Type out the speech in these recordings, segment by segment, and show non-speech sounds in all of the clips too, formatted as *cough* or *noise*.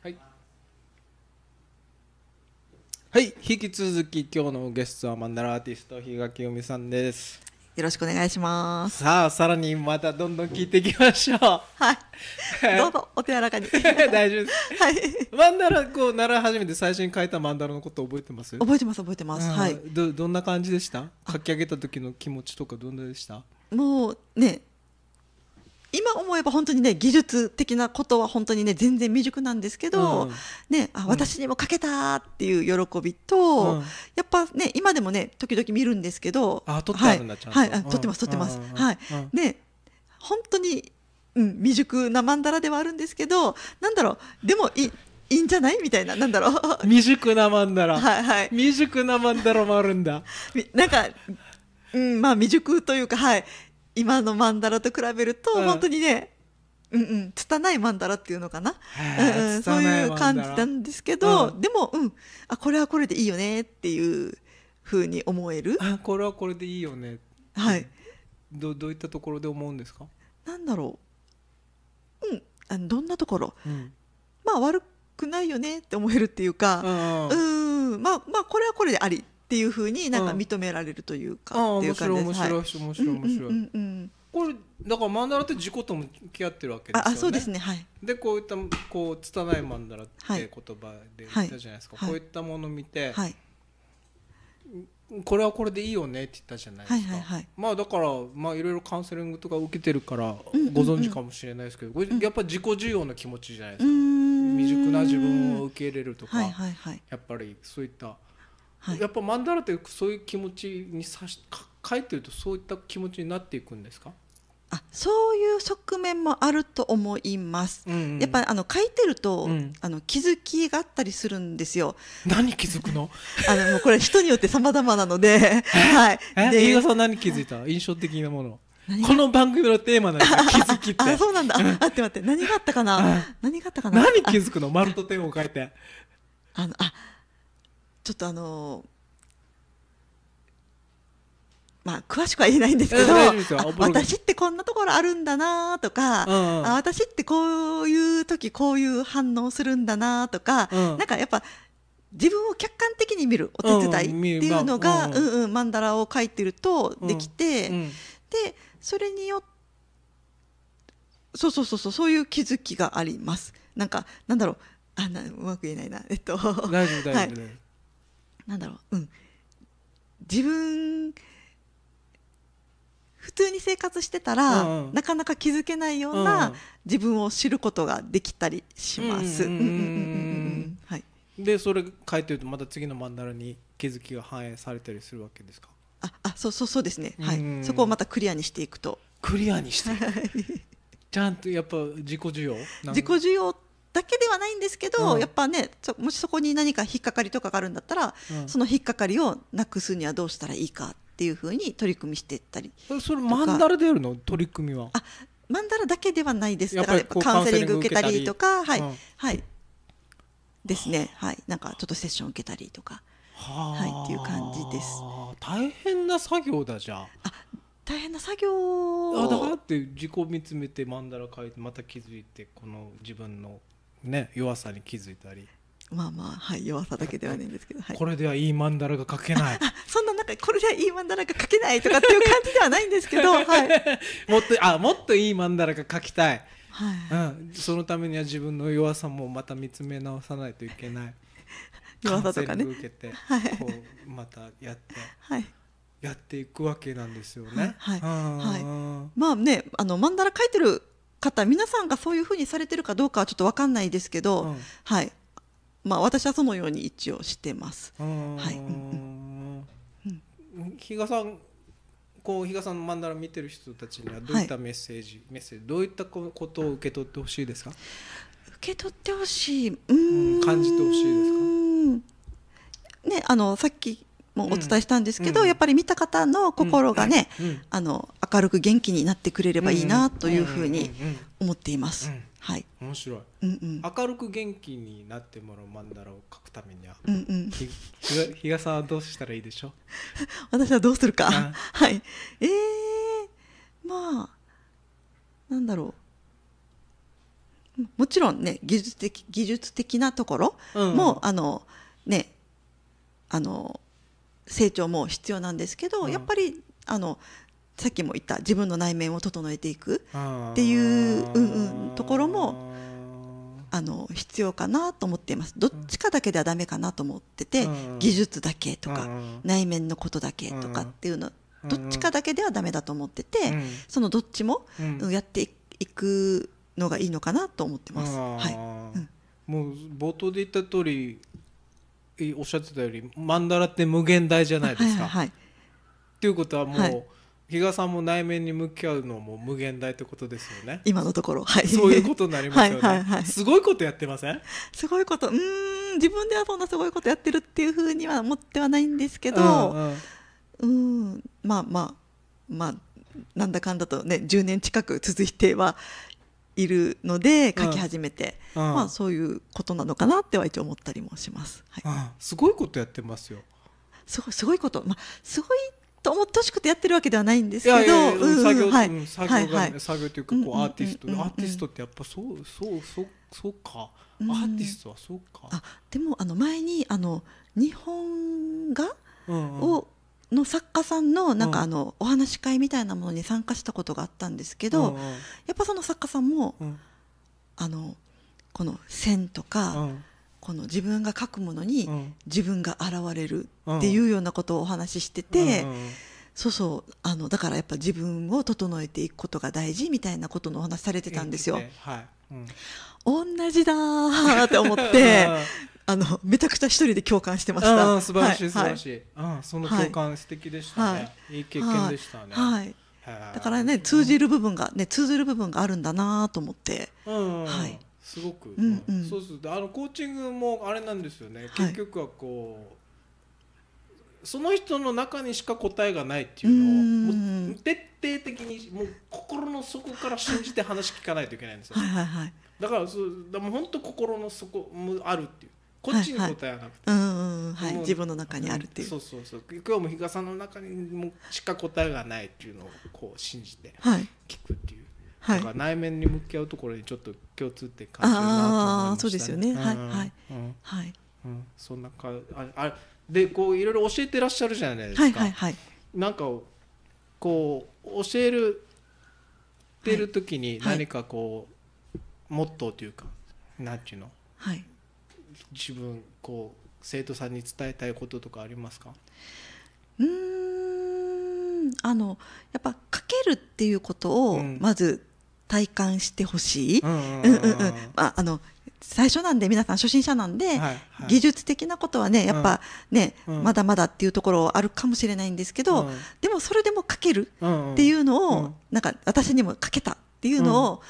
はい、はい、引き続き今日のゲストはマンダラアーティスト比垣由美さんですよろしくお願いします。さあ、さらにまたどんどん聞いていきましょう。はい。*laughs* どうぞ、お手柔らかに。*laughs* 大丈夫です。はい。マンダラ、こう、習い始めて最初に書いたマンダラのこと覚えてます覚えてます、覚えてます。はい。ど、どんな感じでした書き上げた時の気持ちとかどんなでしたもうね、今思えば本当にね技術的なことは本当にね全然未熟なんですけど、うん、ね、あ私にも書けたっていう喜びと、うん、やっぱね今でもね時々見るんですけどあ撮ってあるんだ、はい、はい、撮ってます撮ってます、はい、で本当に、うん、未熟なまんだらではあるんですけどなんだろうでもいいいんじゃないみたいな、なんだろう。*laughs* 未熟なマンダラ。はいはい。未熟なマンダラもあるんだ。なんか、うん、まあ未熟というか、はい。今の曼荼羅と比べると、うん、本当にねうんうん拙い曼荼羅っていうのかな、うん、うん、そういう感じなんですけど、うん、でもうんあこれはこれでいいよねっていうふうに思えるあこれはこれでいいよねはいどどういったところで思うんですかなんだろううんあのどんなところ、まあ悪くないよねって思えるっていうかうんまあまあこれはこれでありっていうふうになんか認められるというか、うん、っていう感じです。面白い面白い面白い面白い。これだからマンダラって自己と向き合ってるわけですよね。あそうですねはい。でこういったこう拙いマンダラって言葉で言ったじゃないですか。はいはい、こういったものを見て、はい、これはこれでいいよねって言ったじゃないですか。はいはいはい、まあだからまあいろいろカウンセリングとか受けてるからご存知かもしれないですけど、うんうんうん、これやっぱ自己需要の気持ちじゃないですか。未熟な自分を受け入れるとか、はいはいはい、やっぱりそういった。はい、やっぱ曼荼羅ってそういう気持ちにさし書いてるとそういった気持ちになっていくんですかあそういう側面もあると思います。うんうん、やっぱあの書いてると、うん、あの気づきがあったりするんですよ。何気づくの？*laughs* あのもうこれ人によって様々なので、*laughs* はい。で、飯田さん何気づいた？印象的なもの。この番組のテーマなんだ *laughs* 気づきって。あ、そうなんだ。あ、待って待って何があったかな？何があったかな？何気づくの？丸と点を書いて。あのあ。ちょっとあのまあ、詳しくは言えないんですけど、私ってこんなところあるんだなとか、うんあ私ってこういう時こういう反応するんだなとか、うん、なんかやっぱ自分を客観的に見るお手伝いっていうのが、うんうん、うんうマンダラを描いてるとできて、うんうん、でそれによってそうそうそうそうそういう気づきがあります。なんかなんだろうあなうまく言えないなえっとはいなんだろううん自分普通に生活してたら、うんうん、なかなか気づけないような、自分を知ることができたりします。でそれ書いてるとまた次のマンダラに気づきが反映されたりするわけですかああそうそうそうですね、はい、そこをまたクリアにしていくとクリアにして *laughs* ちゃんとやっぱ自己需要自己需要だけではないんですけど、うん、やっぱねもしそこに何か引っかかりとかがあるんだったら、うん、その引っかかりをなくすにはどうしたらいいかっていうふうに取り組みしていったりそれマンダラでやるの取り組みはあマンダラだけではないですだからカウンセリング受けたりとかはい、うん、はいですねはいなんかちょっとセッション受けたりとかは、はいっていう感じです大変な作業だじゃあ大変な作業あだからって自己見つめてマンダラ書いてまた気づいてこの自分のね弱さに気づいたりまあまあ、はい、弱さだけではないんですけど、はい、これではいい曼荼羅が描けない *laughs* そんななんかこれではいい曼荼羅が描けないとかっていう感じではないんですけど、*laughs* はい、もっとあもっといい曼荼羅が描きたい、はいうん、そのためには自分の弱さもまた見つめ直さないといけない *laughs* 弱さとかね受けて、はい、こうまたやって。はいやっていくわけなんですよね。はい、はい、はい、まあね、あの曼荼羅書いてる方皆さんがそういうふうにされてるかどうかはちょっと分かんないですけど、うん、はいまあ、私はそのように一応してます。はい、比嘉さんこう日嘉さんのマンダ見てる人たちにはどういったメッセージ、はい、メッセージどういったことを受け取ってほしいですか受け取ってほしいうん感じてほしいですかねあのさっきもお伝えしたんですけど、うん、やっぱり見た方の心がね、うん、あの明るく元気になってくれればいいなというふうに思っています。はい、面白い、うんうん、明るく元気になってもらう曼荼羅を描くためには、うんうん、ひひがさんはどうしたらいいでしょう *laughs* 私はどうするか、*laughs* はいえー、まあなんだろうもちろんね技術的技術的なところも、うん、あのねあの成長も必要なんですけど、うん、やっぱりあのさっきも言った自分の内面を整えていくっていう、うんうん、ところもあの必要かなと思っていますどっちかだけではダメかなと思ってて、うん、技術だけとか、うん、内面のことだけとかっていうのどっちかだけではダメだと思ってて、うん、そのどっちもやっていくのがいいのかなと思ってます。はい、もう冒頭で言った通りおっしゃってたより曼荼羅って無限大じゃないですか。はいはいっていうことはもう、はい比嘉さんも内面に向き合うのも無限大ってことですよね今のところ、はい、そういうことになりますよね *laughs* はい、はい、すごいことやってませんすごいことうん自分ではそんなすごいことやってるっていうふうには思ってはないんですけど、うん、うん、まあまあまあなんだかんだとね10年近く続いてはいるので書き始めて、うんうん、まあ、そういうことなのかなっては一応思ったりもします。はい、すごいことやってますよ。すごいすごいこと、まあ、すごいと思ってほしくてやってるわけではないんですけど、作業、はい、作業が、ね、作業というかこうアーティスト、アーティストってやっぱそうそうそうそうか、アーティストはそうか。あでもあの前にあの日本画を、の作家さんのなんかあのお話し会みたいなものに参加したことがあったんですけど、やっぱその作家さんも、あのこの線とか、この自分が書くものに自分が現れるっていうようなことをお話ししてて、そうそうあのだからやっぱ自分を整えていくことが大事みたいなことのお話されてたんですよ。はいうん、同じだーって思ってあのめちゃくちゃ一人で共感してました。素晴らしい、はい、素晴らしい。はい、その共感素敵でしたね。はい、いい経験でしたね。はい。だからね通じる部分がね通じる部分があるんだなと思って。うん。はい。すごく。うんうん、そうするとあのコーチングもあれなんですよね。結局はこう。その人の中にしか答えがないっていうのを徹底的にもう心の底から信じて話聞かないといけないんですよ。はいはいはい、だからそうでも本当心の底もあるっていうこっちに答えはなくて、はいはい、うんうんはい、自分の中にあるっていう、そうそうそう今日も日傘の中にもしか答えがないっていうのをこう信じて聞くっていう。はい、だから内面に向き合うところにちょっと共通点感じるなと思いました、ね、あそうですよね、はいはい、うん、はい、うん、そんなかああでこういろいろ教えてらっしゃるじゃないですか。はいはいはい、なんかこう教えるてる時に何かこう、モットーというか何ていうの、はい、自分こう生徒さんに伝えたいこととかありますかうんあのやっぱかけるっていうことをまず体感してほしい。最初なんで皆さん初心者なんで、技術的なことはねやっぱね、まだまだっていうところあるかもしれないんですけど、でもそれでも書けるっていうのを、なんか私にも書けたっていうのを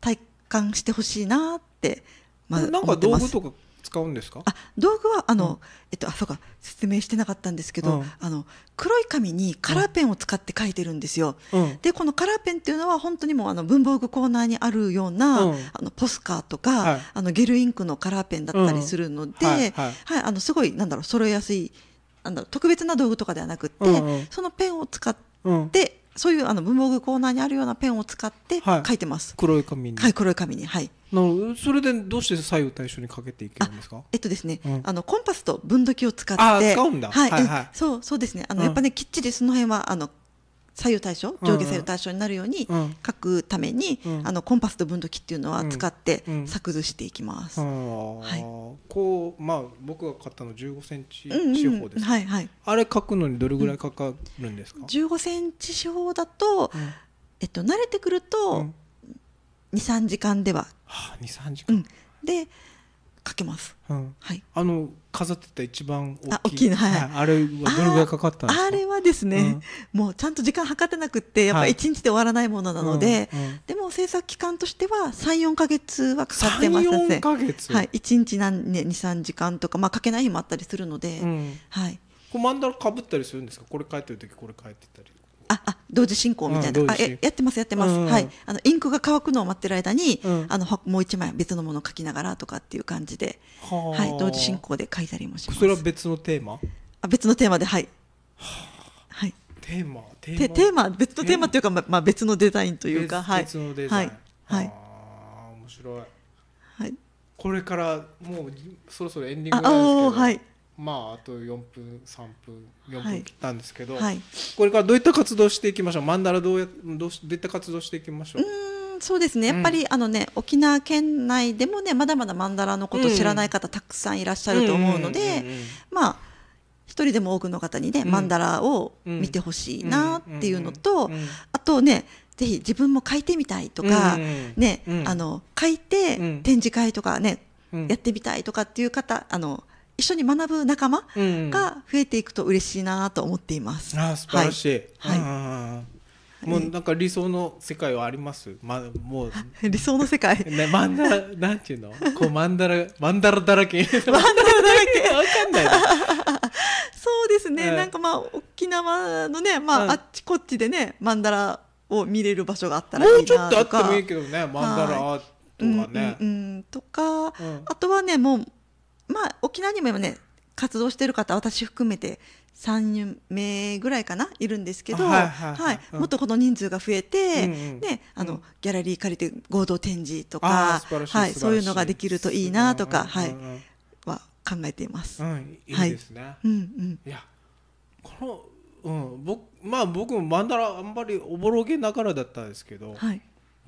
体感してほしいなって、まあ、なんか道具とか使うんですかあ道具はあの、うん、えっと、あそうか説明してなかったんですけど、うん、あの黒い紙にカラーペンを使って書いてるんですよ。うん、でこのカラーペンっていうのは本当にもうあの文房具コーナーにあるような、あのポスカーとか、はい、あのゲルインクのカラーペンだったりするので、はい、はいはい、あのすごいなんだろう揃えやすいなんだろう特別な道具とかではなくて、うんうん、そのペンを使って、そういうあの文房具コーナーにあるようなペンを使って書いてます。黒い紙に。はい、黒い紙に。はい。の、それでどうして左右対称にかけていけるんですか。えっとですね、うん、あのコンパスと分度器を使って。はい、はいはい、そう、そうですね。あの、うん、やっぱね、きっちりその辺は、あの左右対称上下左右対称になるように書くために、うん、あのコンパスと分度器っていうのは使って作図していきます。はい、こうまあ僕が買ったの十五センチ四方です、うんうん、はいはい。あれ書くのにどれぐらいかかるんですか？15センチ四方だと、えっと慣れてくると2、3時間では。はあ、二三時間。でかけます。うん、はい。あの飾ってた一番大きいあ、はい、はい、あれはどれぐらいかかったんですか。あれはですね、うん、もうちゃんと時間計ってなくてやっぱ一日で終わらないものなので、はいうんうん、でも制作期間としては三四ヶ月はかかってますね。三ヶ月。はい。一日何ね二三時間とかまあかけない日もあったりするので、はい。コマンダラ被ったりするんですか。これ書いてる時これ書いてたり。ああ同時進行みたいな、うん、あえやってますやってます、うん、はいあのインクが乾くのを待ってる間に、うん、あのもう一枚別のものを書きながらとかっていう感じで、は、はい、同時進行で書いたりもしますそれは別のテーマあ別のテーマではい、はい、テーマテーマテーマ別のテーマというか、まあ、別のデザインというかはい別のデザインはい、はい、面白い、はい、これからもうそろそろエンディングなんですけどあはいまああと4分3分4分切ったんですけど、はいはい、これからどういった活動していきましょうマンダラどうやどうしどういった活動していきましょううそうですねやっぱり、うん、あのね沖縄県内でもねまだまだマンダラのこと知らない方、うん、たくさんいらっしゃると思うので、まあ一人でも多くの方にね、うん、マンダラを見てほしいなっていうのと、あとねぜひ自分も書いてみたいとか、ね、あの書いて展示会とかね、やってみたいとかっていう方あの一緒に学ぶ仲間が増えていくと嬉しいなと思っています。うん、あ素晴らしい、はい、もうなんか理想の世界はあります。まもう *laughs* 理想の世界。*laughs* ねマンダラなんていうの？こうマンダラ *laughs* マンダラだらけ。マンダラだらけわかんない。そうですね。なんかまあ沖縄のねまあ、あっちこっちでねマンダラを見れる場所があったらいいなもうちょっとあってもいいけどねマンダラとかね。うん、うん、とか、うん、あとはねもうまあ沖縄にも今ね活動してる方私含めて3名ぐらいかないるんですけど、はい、もっとこの人数が増えて、うんね、あのギャラリー借りて合同展示とかはい、そういうのができるといいなとか、はい、は考えています。うん、いいですね、はいうんうん、いやこの、うん、僕まあ僕もマンダラあんまりおぼろげながらだったんですけど、はい、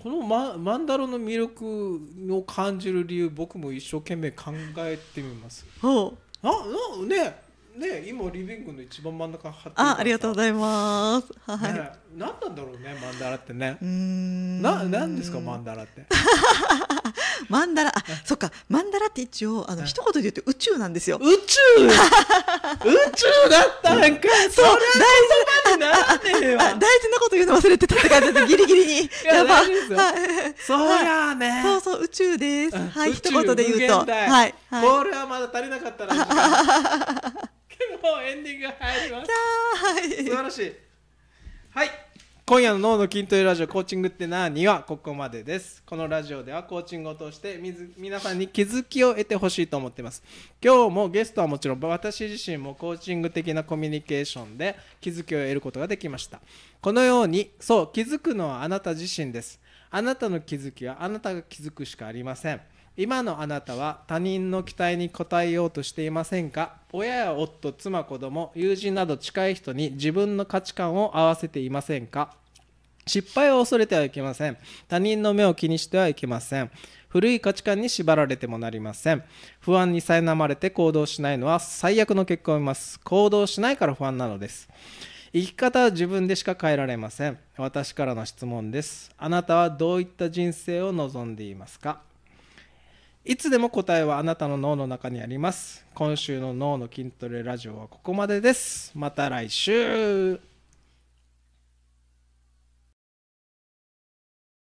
このママンダロの魅力を感じる理由僕も一生懸命考えてみます。おあなねね今リビングの一番真ん中貼ってあありがとうございます。はい、ね、何なんだろうねマンダラってね。うんな何ですかマンダラって。*laughs* マンダラあそっかマンダラって一応あの一言で言うと宇宙なんですよ宇宙宇宙だったんか、*laughs* うん、そりゃ言葉にならねえわ大事なこと言うの忘れてたって感じでギリギリに *laughs* やばそうやねそうそう宇宙ですはい一言で言うとはいこれはまだ足りなかったなもうエンディング入ります *laughs* 素晴らしいはい今夜の脳の筋トレラジオコーチングって何はここまでですこのラジオではコーチングを通して皆さんに気づきを得てほしいと思っています今日もゲストはもちろん私自身もコーチング的なコミュニケーションで気づきを得ることができましたこのようにそう気づくのはあなた自身ですあなたの気づきはあなたが気づくしかありません今のあなたは他人の期待に応えようとしていませんか親や夫妻子供友人など近い人に自分の価値観を合わせていませんか失敗を恐れてはいけません他人の目を気にしてはいけません古い価値観に縛られてもなりません不安に苛まれて行動しないのは最悪の結果を見ます行動しないから不安なのです生き方は自分でしか変えられません私からの質問ですあなたはどういった人生を望んでいますかいつでも答えはあなたの脳の中にあります今週の脳の筋トレラジオはここまでですまた来週